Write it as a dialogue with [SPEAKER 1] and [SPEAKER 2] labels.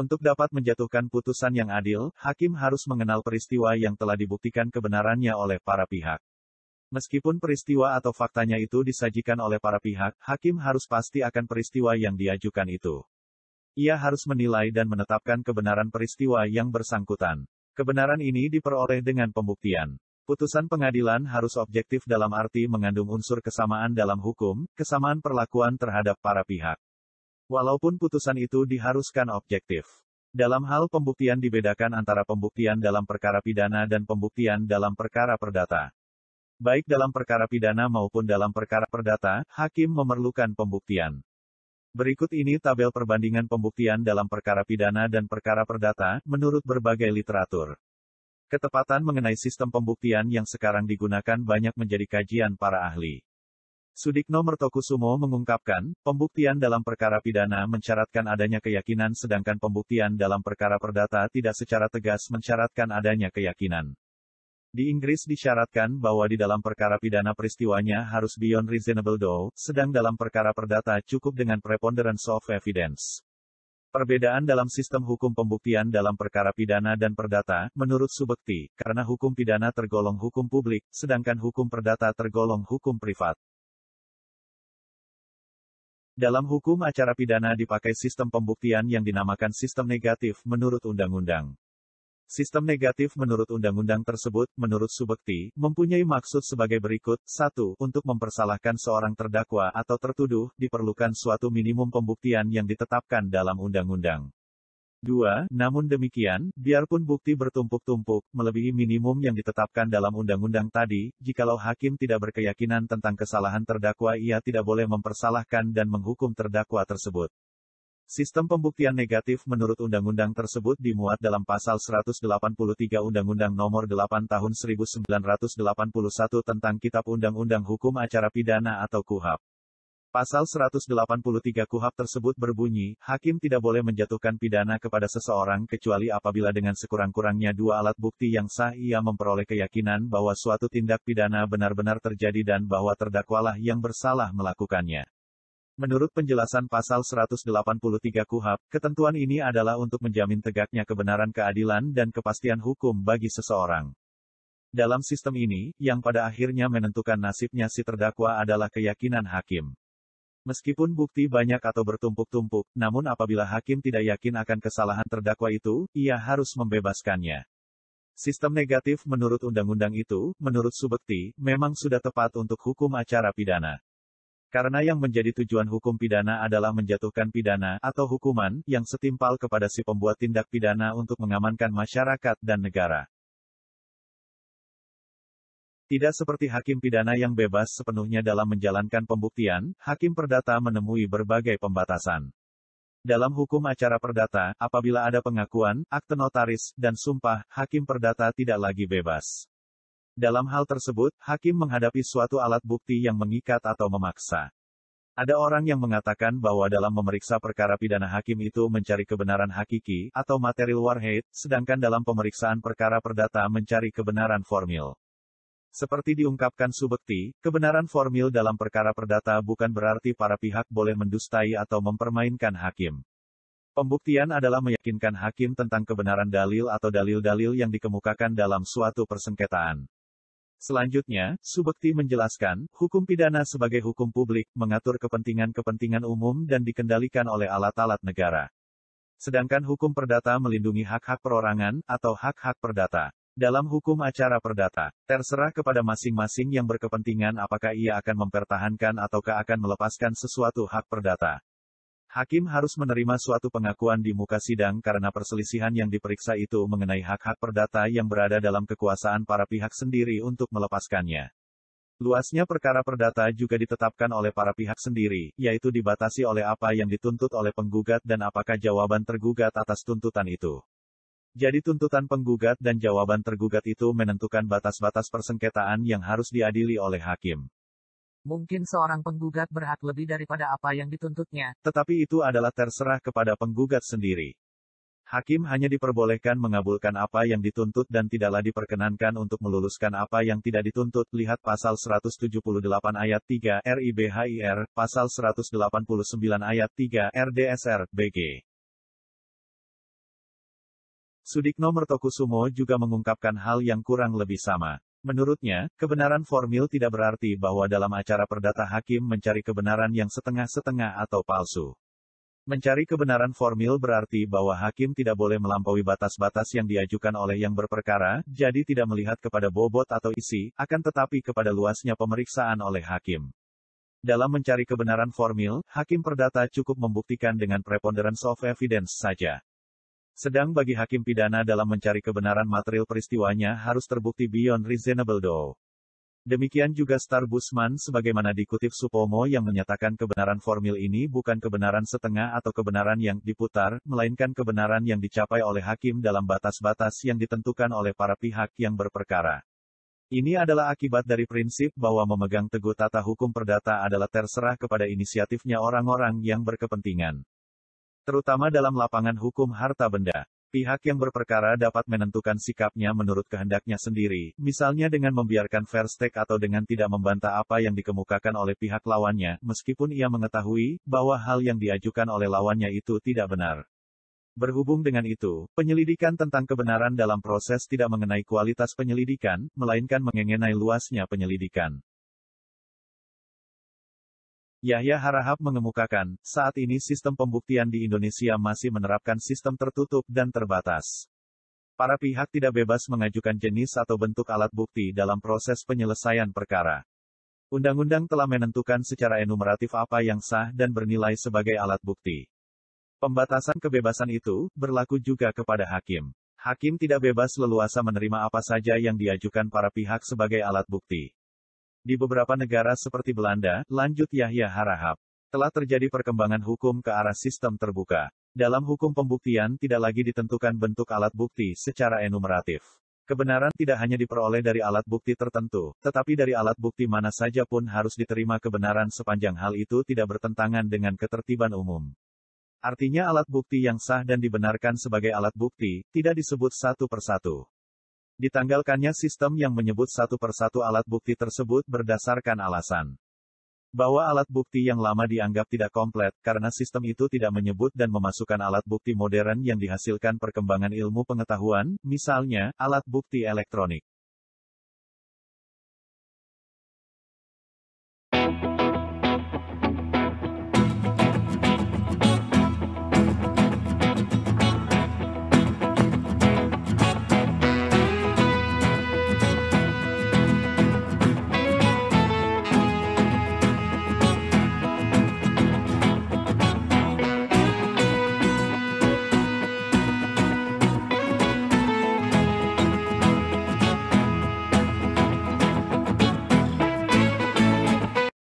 [SPEAKER 1] Untuk dapat menjatuhkan putusan yang adil, hakim harus mengenal peristiwa yang telah dibuktikan kebenarannya oleh para pihak. Meskipun peristiwa atau faktanya itu disajikan oleh para pihak, hakim harus pasti akan peristiwa yang diajukan itu. Ia harus menilai dan menetapkan kebenaran peristiwa yang bersangkutan. Kebenaran ini diperoleh dengan pembuktian. Putusan pengadilan harus objektif dalam arti mengandung unsur kesamaan dalam hukum, kesamaan perlakuan terhadap para pihak. Walaupun putusan itu diharuskan objektif. Dalam hal pembuktian dibedakan antara pembuktian dalam perkara pidana dan pembuktian dalam perkara perdata. Baik dalam perkara pidana maupun dalam perkara perdata, hakim memerlukan pembuktian. Berikut ini tabel perbandingan pembuktian dalam perkara pidana dan perkara perdata, menurut berbagai literatur. Ketepatan mengenai sistem pembuktian yang sekarang digunakan banyak menjadi kajian para ahli. Sudikno Mertokusumo mengungkapkan, pembuktian dalam perkara pidana mencaratkan adanya keyakinan sedangkan pembuktian dalam perkara perdata tidak secara tegas mencaratkan adanya keyakinan. Di Inggris disyaratkan bahwa di dalam perkara pidana peristiwanya harus beyond reasonable doubt, sedang dalam perkara perdata cukup dengan preponderance of evidence. Perbedaan dalam sistem hukum pembuktian dalam perkara pidana dan perdata, menurut Subekti, karena hukum pidana tergolong hukum publik, sedangkan hukum perdata tergolong hukum privat. Dalam hukum acara pidana dipakai sistem pembuktian yang dinamakan sistem negatif menurut undang-undang. Sistem negatif menurut undang-undang tersebut, menurut Subekti, mempunyai maksud sebagai berikut. satu, Untuk mempersalahkan seorang terdakwa atau tertuduh, diperlukan suatu minimum pembuktian yang ditetapkan dalam undang-undang. 2. Namun demikian, biarpun bukti bertumpuk-tumpuk, melebihi minimum yang ditetapkan dalam undang-undang tadi, jikalau hakim tidak berkeyakinan tentang kesalahan terdakwa ia tidak boleh mempersalahkan dan menghukum terdakwa tersebut. Sistem pembuktian negatif menurut undang-undang tersebut dimuat dalam pasal 183 Undang-Undang Nomor 8 Tahun 1981 tentang Kitab Undang-Undang Hukum Acara Pidana atau KUHAP. Pasal 183 KUHAP tersebut berbunyi, hakim tidak boleh menjatuhkan pidana kepada seseorang kecuali apabila dengan sekurang-kurangnya dua alat bukti yang sah ia memperoleh keyakinan bahwa suatu tindak pidana benar-benar terjadi dan bahwa terdakwalah yang bersalah melakukannya. Menurut penjelasan pasal 183 KUHAP, ketentuan ini adalah untuk menjamin tegaknya kebenaran keadilan dan kepastian hukum bagi seseorang. Dalam sistem ini, yang pada akhirnya menentukan nasibnya si terdakwa adalah keyakinan hakim. Meskipun bukti banyak atau bertumpuk-tumpuk, namun apabila hakim tidak yakin akan kesalahan terdakwa itu, ia harus membebaskannya. Sistem negatif menurut undang-undang itu, menurut Subekti, memang sudah tepat untuk hukum acara pidana. Karena yang menjadi tujuan hukum pidana adalah menjatuhkan pidana atau hukuman yang setimpal kepada si pembuat tindak pidana untuk mengamankan masyarakat dan negara. Tidak seperti hakim pidana yang bebas sepenuhnya dalam menjalankan pembuktian, hakim perdata menemui berbagai pembatasan. Dalam hukum acara perdata, apabila ada pengakuan, akte notaris, dan sumpah, hakim perdata tidak lagi bebas. Dalam hal tersebut, hakim menghadapi suatu alat bukti yang mengikat atau memaksa. Ada orang yang mengatakan bahwa dalam memeriksa perkara pidana hakim itu mencari kebenaran hakiki atau material warhead, sedangkan dalam pemeriksaan perkara perdata mencari kebenaran formil. Seperti diungkapkan Subekti, kebenaran formil dalam perkara perdata bukan berarti para pihak boleh mendustai atau mempermainkan hakim. Pembuktian adalah meyakinkan hakim tentang kebenaran dalil atau dalil-dalil yang dikemukakan dalam suatu persengketaan. Selanjutnya, Subekti menjelaskan, hukum pidana sebagai hukum publik mengatur kepentingan-kepentingan umum dan dikendalikan oleh alat-alat negara. Sedangkan hukum perdata melindungi hak-hak perorangan atau hak-hak perdata. Dalam hukum acara perdata, terserah kepada masing-masing yang berkepentingan apakah ia akan mempertahankan ataukah akan melepaskan sesuatu hak perdata. Hakim harus menerima suatu pengakuan di muka sidang karena perselisihan yang diperiksa itu mengenai hak-hak perdata yang berada dalam kekuasaan para pihak sendiri untuk melepaskannya. Luasnya perkara perdata juga ditetapkan oleh para pihak sendiri, yaitu dibatasi oleh apa yang dituntut oleh penggugat dan apakah jawaban tergugat atas tuntutan itu. Jadi tuntutan penggugat dan jawaban tergugat itu menentukan batas-batas persengketaan yang harus diadili oleh hakim. Mungkin seorang penggugat berhak lebih daripada apa yang dituntutnya. Tetapi itu adalah terserah kepada penggugat sendiri. Hakim hanya diperbolehkan mengabulkan apa yang dituntut dan tidaklah diperkenankan untuk meluluskan apa yang tidak dituntut. Lihat pasal 178 ayat 3 RIBHIR, pasal 189 ayat 3 RDSR, BG. Sudikno Mertokusumo juga mengungkapkan hal yang kurang lebih sama. Menurutnya, kebenaran formil tidak berarti bahwa dalam acara perdata hakim mencari kebenaran yang setengah-setengah atau palsu. Mencari kebenaran formil berarti bahwa hakim tidak boleh melampaui batas-batas yang diajukan oleh yang berperkara, jadi tidak melihat kepada bobot atau isi, akan tetapi kepada luasnya pemeriksaan oleh hakim. Dalam mencari kebenaran formil, hakim perdata cukup membuktikan dengan preponderance of evidence saja. Sedang bagi hakim pidana dalam mencari kebenaran material peristiwanya harus terbukti beyond reasonable doubt. Demikian juga Star Busman sebagaimana dikutip Supomo yang menyatakan kebenaran formil ini bukan kebenaran setengah atau kebenaran yang diputar, melainkan kebenaran yang dicapai oleh hakim dalam batas-batas yang ditentukan oleh para pihak yang berperkara. Ini adalah akibat dari prinsip bahwa memegang teguh tata hukum perdata adalah terserah kepada inisiatifnya orang-orang yang berkepentingan terutama dalam lapangan hukum harta benda. Pihak yang berperkara dapat menentukan sikapnya menurut kehendaknya sendiri, misalnya dengan membiarkan verstek atau dengan tidak membantah apa yang dikemukakan oleh pihak lawannya, meskipun ia mengetahui bahwa hal yang diajukan oleh lawannya itu tidak benar. Berhubung dengan itu, penyelidikan tentang kebenaran dalam proses tidak mengenai kualitas penyelidikan, melainkan mengenai luasnya penyelidikan. Yahya Harahap mengemukakan, saat ini sistem pembuktian di Indonesia masih menerapkan sistem tertutup dan terbatas. Para pihak tidak bebas mengajukan jenis atau bentuk alat bukti dalam proses penyelesaian perkara. Undang-undang telah menentukan secara enumeratif apa yang sah dan bernilai sebagai alat bukti. Pembatasan kebebasan itu berlaku juga kepada hakim. Hakim tidak bebas leluasa menerima apa saja yang diajukan para pihak sebagai alat bukti. Di beberapa negara seperti Belanda, lanjut Yahya Harahap, telah terjadi perkembangan hukum ke arah sistem terbuka. Dalam hukum pembuktian tidak lagi ditentukan bentuk alat bukti secara enumeratif. Kebenaran tidak hanya diperoleh dari alat bukti tertentu, tetapi dari alat bukti mana saja pun harus diterima kebenaran sepanjang hal itu tidak bertentangan dengan ketertiban umum. Artinya alat bukti yang sah dan dibenarkan sebagai alat bukti, tidak disebut satu persatu. Ditanggalkannya sistem yang menyebut satu persatu alat bukti tersebut berdasarkan alasan bahwa alat bukti yang lama dianggap tidak komplit karena sistem itu tidak menyebut dan memasukkan alat bukti modern yang dihasilkan perkembangan ilmu pengetahuan, misalnya alat bukti elektronik.